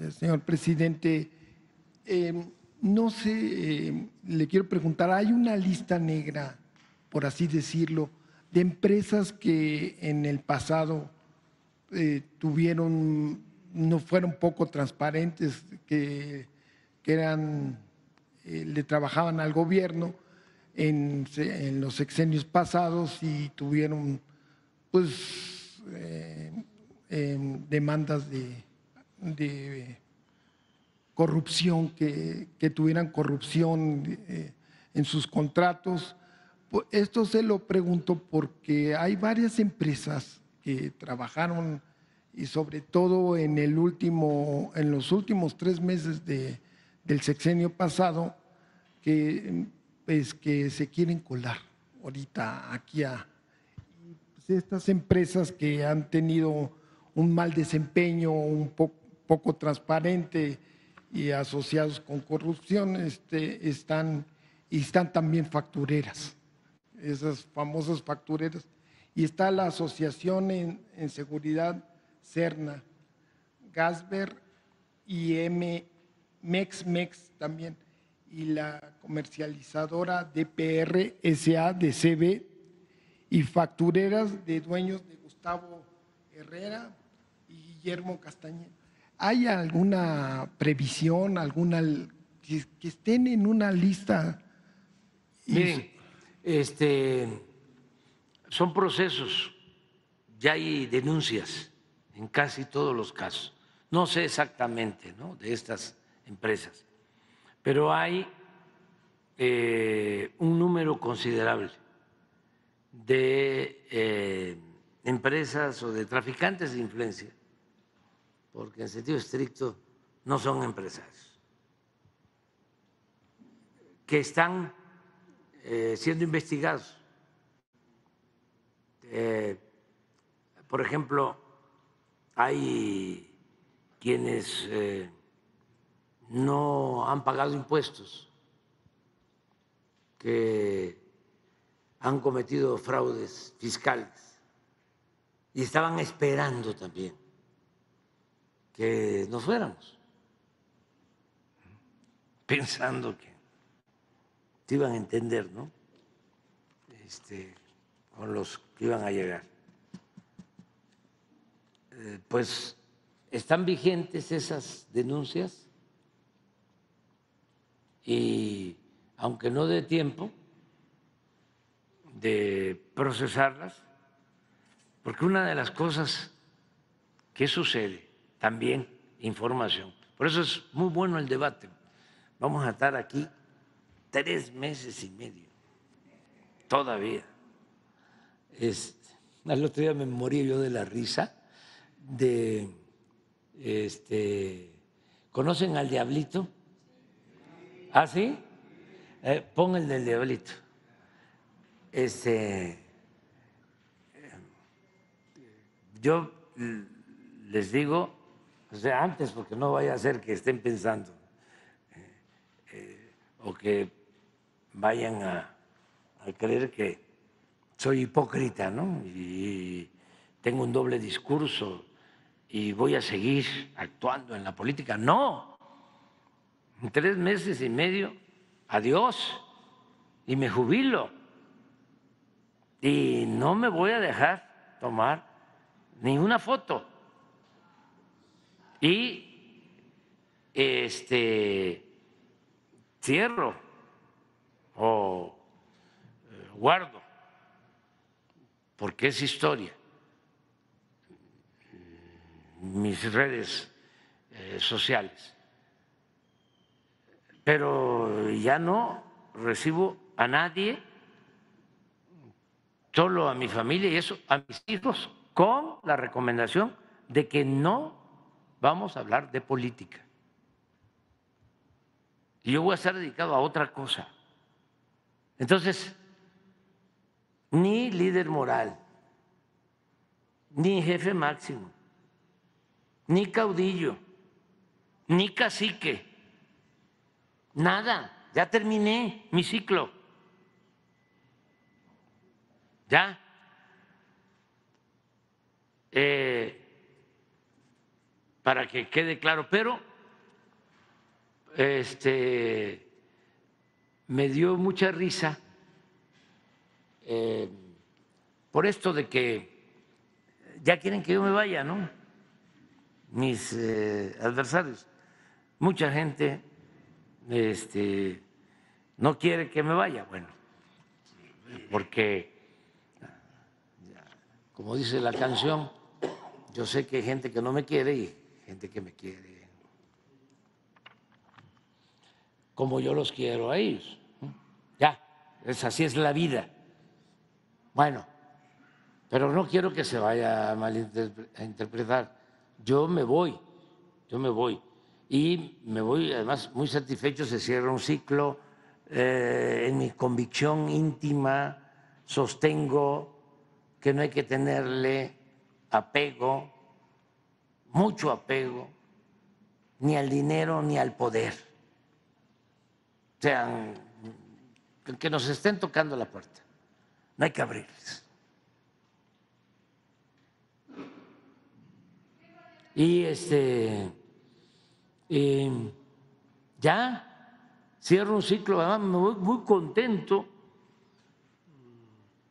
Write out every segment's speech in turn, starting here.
Eh, señor presidente. Em, no sé, em, le quiero preguntar, ¿hay una lista negra, por así decirlo, de empresas que en el pasado eh, tuvieron, no fueron poco transparentes, que, eran, eh, le trabajaban al gobierno en, los sexenios pasados y tuvieron, pues, em, demandas de de corrupción, que, tuvieran corrupción eh, en sus contratos. Pues, esto se lo pregunto porque hay varias empresas que trabajaron y sobre todo en, el último, en los últimos tres meses del sexenio pasado que, pues, que se quieren colar ahorita aquí a pues, estas empresas que han tenido un mal desempeño, un poco poco transparente y asociados con corrupción este, están, y están también factureras, esas famosas factureras. Y está la Asociación en, Seguridad Cerna, Gasber y M, MexMex también, y la comercializadora DPR SA de CB y factureras de dueños de Gustavo Herrera y Guillermo Castañeda. ¿Hay alguna previsión, alguna que estén en una lista? Miren, este, son procesos, ya hay denuncias en casi todos los casos. No sé exactamente de estas empresas, pero hay eh, un número considerable de eh, empresas o de traficantes de influencia porque en sentido estricto no son empresarios, que están eh, siendo investigados. Eh, por ejemplo, hay quienes eh, no han pagado impuestos, que han cometido fraudes fiscales y estaban esperando también que nos fuéramos, pensando que te iban a entender, ¿no? Este, con los que iban a llegar. Eh, pues, ¿están vigentes esas denuncias? Y aunque no dé tiempo de procesarlas, porque una de las cosas que sucede también información. Por eso es muy bueno el debate. Vamos a estar aquí tres meses y medio, todavía. Es, al otro día me morí yo de la risa de, este, ¿conocen al diablito? ¿Ah, sí? Eh, el del diablito. Este, yo les digo o sea, antes, porque no vaya a ser que estén pensando eh, eh, o que vayan a, a, creer que soy hipócrita, ¿no? Y tengo un doble discurso y voy a seguir actuando en la política. No, en tres meses y medio, adiós, y me jubilo. Y no me voy a dejar tomar ninguna foto y este cierro o eh, guardo, porque es historia. Mis redes eh, sociales. Pero ya no recibo a nadie, solo a mi familia y eso, a mis hijos, con la recomendación de que no vamos a hablar de política. Y yo voy a estar dedicado a otra cosa. Entonces, ni líder moral, ni jefe máximo, ni caudillo, ni cacique, nada. Ya terminé mi ciclo. Ya. Eh, para que quede claro, pero este, me dio mucha risa eh, por esto de que ya quieren que yo me vaya, ¿no? Mis eh, adversarios. Mucha gente este, no quiere que me vaya, bueno, porque, como dice la canción, yo sé que hay gente que no me quiere y gente que me quiere, como yo los quiero a ellos. Ya, es, así es la vida. Bueno, pero no quiero que se vaya a malinterpretar. Yo me voy, yo me voy. Y me voy, además, muy satisfecho, se cierra un ciclo. Eh, en mi convicción íntima sostengo que no hay que tenerle apego mucho apego ni al dinero ni al poder. O sea, que nos estén tocando la puerta. No hay que abrirles. Y este, ya cierro un ciclo, me voy muy contento.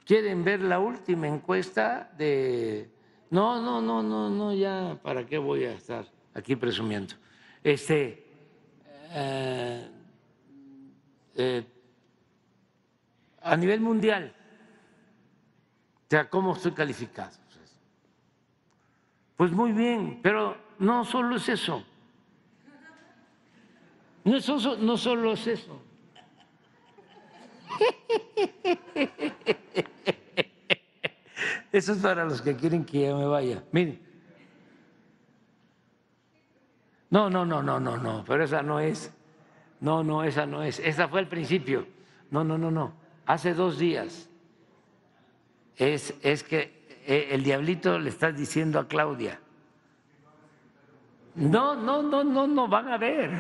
¿Quieren ver la última encuesta de no, no, no, no, no, ya, ¿para qué voy a estar aquí presumiendo? Este. Eh, eh, a nivel mundial, o sea, ¿cómo estoy calificado? Pues muy bien, pero no solo es eso. No, es no solo es eso. Eso es para los que quieren que yo me vaya. Miren. No, no, no, no, no, no, pero esa no es. No, no, esa no es. Esa fue al principio. No, no, no, no. Hace dos días. Es, es que eh, el diablito le está diciendo a Claudia. No, no, no, no, no, van a ver.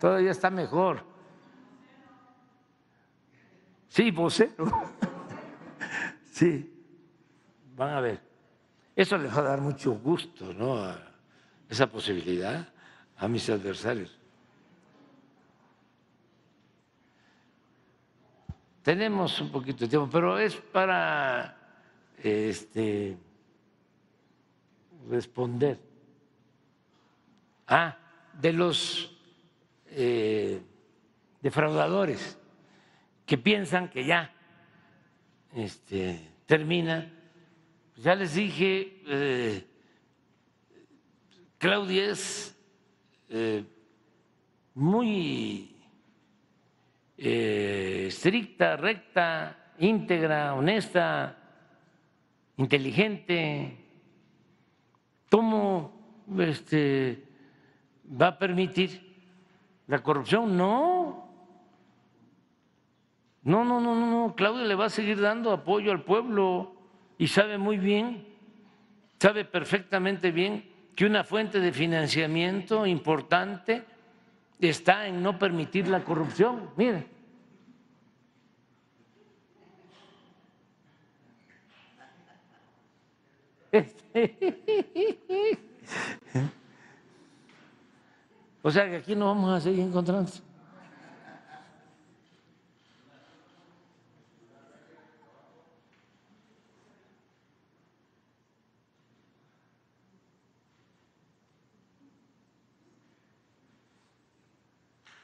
Todavía está mejor. Sí, vocero. ¿eh? Sí van a ver, eso les va a dar mucho gusto, ¿no? esa posibilidad a mis adversarios. Tenemos un poquito de tiempo, pero es para este, responder. a ah, de los eh, defraudadores que piensan que ya este, termina ya les dije, eh, Claudia es eh, muy eh, estricta, recta, íntegra, honesta, inteligente. ¿Cómo este, va a permitir la corrupción? No. No, no, no, no, Claudia le va a seguir dando apoyo al pueblo y sabe muy bien, sabe perfectamente bien que una fuente de financiamiento importante está en no permitir la corrupción. Mire. o sea que aquí no vamos a seguir encontrando.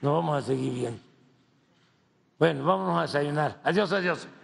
Nos vamos a seguir bien. Bueno, vámonos a desayunar. Adiós, adiós.